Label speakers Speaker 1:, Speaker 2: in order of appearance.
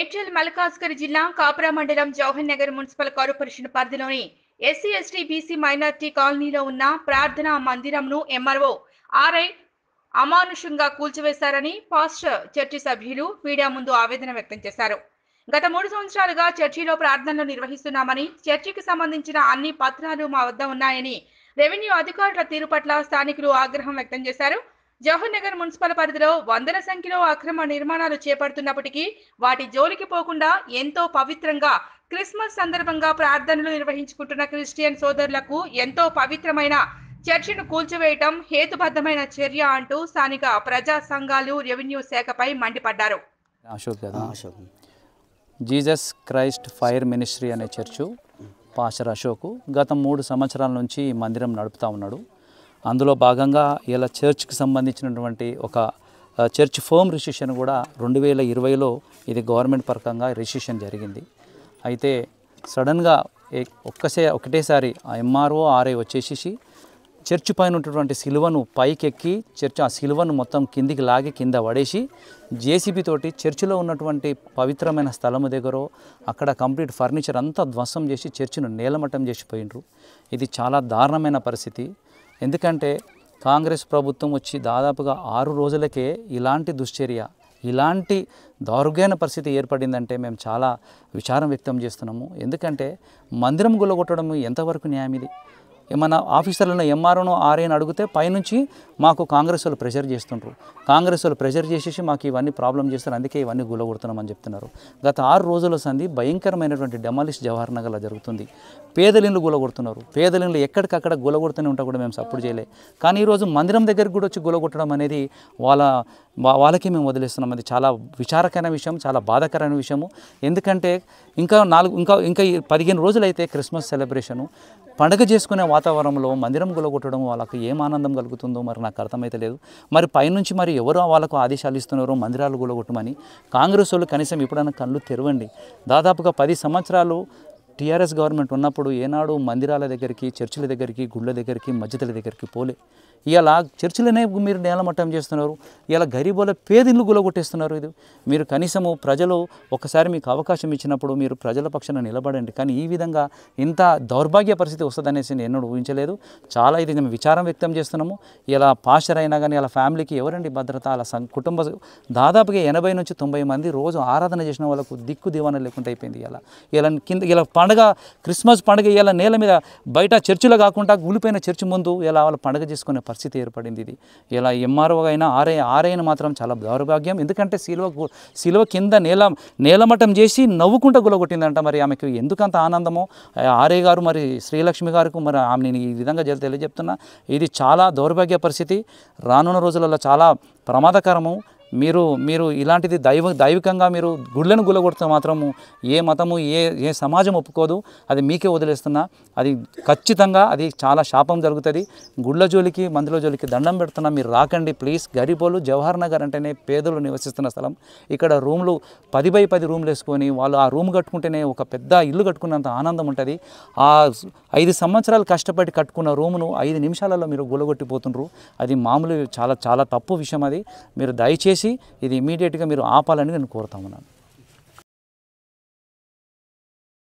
Speaker 1: మేడ్చల్ మల్కాస్కర్ జిల్లా కాపురా మండలం జవహర్ నగర్ మున్సిపల్ కార్పొరేషన్ పరిధిలోని ఎస్సీ ఎస్టీ బీసీ మైనార్టీ కాలనీలో ఉన్న ప్రార్థనా మందిరంను ఎంఆర్ఓ ఆర్ఐ అమానుషంగా కూల్చివేశారని పాస్టర్ చర్చి సభ్యులు మీడియా ముందు ఆవేదన వ్యక్తం చేశారు గత మూడు సంవత్సరాలుగా చర్చిలో ప్రార్థనలు నిర్వహిస్తున్నామని చర్చికి సంబంధించిన అన్ని పత్రాలు మా వద్ద ఉన్నాయని రెవెన్యూ అధికారుల తీరు పట్ల స్థానికులు ఆగ్రహం వ్యక్తం చేశారు జవహర్ నగర్ మున్సిపల్ పరిధిలో వందల సంఖ్యలో అక్రమ నిర్మాణాలు చేపడుతున్నప్పటికీ వాటి జోలికి పోకుండా ఎంతో పవిత్రంగా క్రిస్మస్ సందర్భంగా ప్రార్థనలు నిర్వహించుకుంటున్న క్రిస్టియన్ సోదరులకు ఎంతో పవిత్రమైన చర్చిను కూల్చివేయటం హేతుబద్ధమైన చర్య అంటూ స్థానిక ప్రజా సంఘాలు రెవెన్యూ శాఖపై మండిపడ్డారు
Speaker 2: జీసస్ క్రైస్ట్ ఫైర్ మినిస్ట్రీ అనే చర్చు పాస్టర్ అశోకు గత మూడు సంవత్సరాల నుంచి ఈ మందిరం నడుపుతా ఉన్నాడు అందులో భాగంగా ఇలా చర్చ్కి సంబంధించినటువంటి ఒక చర్చ్ ఫోమ్ రిజిస్ట్రేషన్ కూడా రెండు వేల ఇరవైలో ఇది గవర్నమెంట్ పరకంగా రిజిస్ట్రేషన్ జరిగింది అయితే సడన్గా ఒక్కసే ఒకటేసారి ఆ ఎంఆర్ఓ ఆర్ఐ వచ్చేసేసి చర్చ్ పైన ఉన్నటువంటి సిలువను పైకెక్కి చర్చ్ ఆ సిలువను మొత్తం కిందికి లాగి కింద పడేసి జేసీబీ తోటి చర్చిలో ఉన్నటువంటి పవిత్రమైన స్థలము దగ్గర అక్కడ కంప్లీట్ ఫర్నిచర్ అంతా ధ్వంసం చేసి చర్చిను నేలమట్టం చేసిపోయినరు ఇది చాలా దారుణమైన పరిస్థితి ఎందుకంటే కాంగ్రెస్ ప్రభుత్వం వచ్చి దాదాపుగా ఆరు రోజులకే ఇలాంటి దుశ్చర్య ఇలాంటి దారుగైన పరిస్థితి ఏర్పడిందంటే మేము చాలా విచారం వ్యక్తం చేస్తున్నాము ఎందుకంటే మందిరం గుల్లగొట్టడం ఎంతవరకు న్యాయం ఇది ఏమైనా ఆఫీసర్లను ఎంఆర్ఓను ఆర్ఏని అడిగితే పైనుంచి మాకు కాంగ్రెస్ వాళ్ళు ప్రెషర్ చేస్తుంటారు కాంగ్రెస్ వాళ్ళు ప్రెషర్ చేసేసి మాకు ఇవన్నీ ప్రాబ్లం చేస్తారు అందుకే ఇవన్నీ కొడుతున్నామని చెప్తున్నారు గత ఆరు రోజుల సంధి భయంకరమైనటువంటి డెమాలిష్ జవహర్ నగర్ జరుగుతుంది గుల గులగొడుతున్నారు పేదలిన్లు ఎక్కడికక్కడ గులగొడుతూనే ఉంటా కూడా మేము సపోర్ట్ చేయలే కానీ ఈరోజు మందిరం దగ్గరికి కూడా వచ్చి గులగొట్టడం అనేది వాళ్ళ వాళ్ళకి మేము వదిలేస్తున్నాం అది చాలా విచారకరమైన విషయం చాలా బాధాకరమైన విషయము ఎందుకంటే ఇంకా నాలుగు ఇంకా ఇంకా పదిహేను రోజులైతే క్రిస్మస్ సెలబ్రేషను పండుగ చేసుకునే వాతావరణంలో మందిరం గొలగొట్టడం వాళ్ళకి ఏం ఆనందం కలుగుతుందో మరి నాకు అర్థమైతే లేదు మరి పైనుంచి మరి ఎవరో వాళ్ళకు ఆదేశాలు ఇస్తున్నారో మందిరాలు గొలగొట్టమని కాంగ్రెస్ వాళ్ళు కనీసం ఇప్పుడన్నా కళ్ళు తెరవండి దాదాపుగా పది సంవత్సరాలు టీఆర్ఎస్ గవర్నమెంట్ ఉన్నప్పుడు ఏనాడు మందిరాల దగ్గరికి చర్చిల దగ్గరికి గుళ్ళ దగ్గరికి మధ్యతల దగ్గరికి పోలే ఇలా చర్చిలనే మీరు నేలమట్టం చేస్తున్నారు ఇలా గరీబుల పేదిండ్లు గులగొట్టేస్తున్నారు ఇది మీరు కనీసము ప్రజలు ఒకసారి మీకు అవకాశం ఇచ్చినప్పుడు మీరు ప్రజల పక్షాన నిలబడండి కానీ ఈ విధంగా ఇంత దౌర్భాగ్య పరిస్థితి వస్తుందనేసి నేను ఎన్నడూ ఊహించలేదు చాలా ఇది మేము విచారం వ్యక్తం చేస్తున్నాము ఇలా పాస్టర్ అయినా కానీ ఇలా ఫ్యామిలీకి ఎవరండి భద్రత అలా కుటుంబ దాదాపుగా ఎనభై నుంచి తొంభై మంది రోజు ఆరాధన చేసిన వాళ్ళకు దిక్కు దీవాన లేకుండా అయిపోయింది ఇలా ఇలా కింద ఇలా పండగ క్రిస్మస్ పండగ ఇలా నేల మీద బయట చర్చిలో కాకుండా కూలిపోయిన చర్చి ముందు ఇలా వాళ్ళు పండగ చేసుకునే పరిస్థితి ఏర్పడింది ఇది ఇలా ఎంఆర్ఓ అయినా ఆర్ఐ ఆర్ఐన మాత్రం చాలా దౌర్భాగ్యం ఎందుకంటే శిలువ శిలువ కింద నేల నేలమట్టం చేసి నవ్వుకుంటూ గులగొట్టిందంట మరి ఆమెకు ఎందుకంత ఆనందమో ఆర్ఐ గారు మరి శ్రీలక్ష్మి గారికి మరి ఆమె నేను ఈ విధంగా తెలియజెప్తున్నా ఇది చాలా దౌర్భాగ్య పరిస్థితి రానున్న రోజులలో చాలా ప్రమాదకరము మీరు మీరు ఇలాంటిది దైవ దైవికంగా మీరు గుళ్ళను గులగొడితే మాత్రము ఏ మతము ఏ ఏ సమాజం ఒప్పుకోదు అది మీకే వదిలేస్తున్నా అది ఖచ్చితంగా అది చాలా శాపం జరుగుతుంది గుళ్ళ జోలికి మందుల జోలికి దండం పెడుతున్నా మీరు రాకండి ప్లీజ్ గరీబోలు జవహర్ నగర్ అంటేనే పేదలు నివసిస్తున్న స్థలం ఇక్కడ రూమ్లు పది బై పది రూమ్లు వేసుకొని వాళ్ళు ఆ రూమ్ కట్టుకుంటేనే ఒక పెద్ద ఇల్లు కట్టుకున్నంత ఆనందం ఉంటుంది ఆ ఐదు సంవత్సరాలు కష్టపడి కట్టుకున్న రూమును ఐదు నిమిషాలలో మీరు గులగొట్టిపోతున్నారు అది మామూలు చాలా చాలా తప్పు విషయం అది మీరు దయచేసి చేసి
Speaker 1: ఇది ఇమీడియట్గా మీరు ఆపాలని నేను కోరుతా ఉన్నాను